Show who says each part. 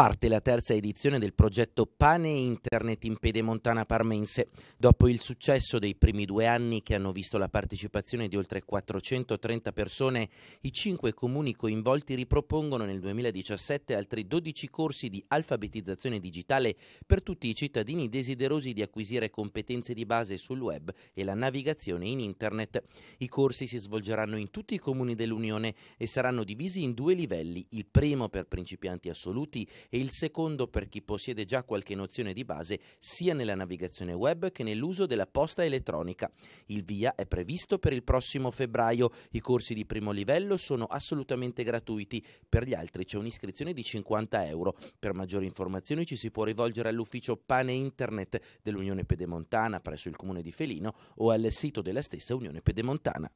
Speaker 1: parte la terza edizione del progetto Pane Internet in Pedemontana Parmense. Dopo il successo dei primi due anni che hanno visto la partecipazione di oltre 430 persone, i cinque comuni coinvolti ripropongono nel 2017 altri 12 corsi di alfabetizzazione digitale per tutti i cittadini desiderosi di acquisire competenze di base sul web e la navigazione in Internet. I corsi si svolgeranno in tutti i comuni dell'Unione e saranno divisi in due livelli, il primo per principianti assoluti e il secondo per chi possiede già qualche nozione di base sia nella navigazione web che nell'uso della posta elettronica. Il via è previsto per il prossimo febbraio. I corsi di primo livello sono assolutamente gratuiti, per gli altri c'è un'iscrizione di 50 euro. Per maggiori informazioni ci si può rivolgere all'ufficio Pane Internet dell'Unione Pedemontana presso il comune di Felino o al sito della stessa Unione Pedemontana.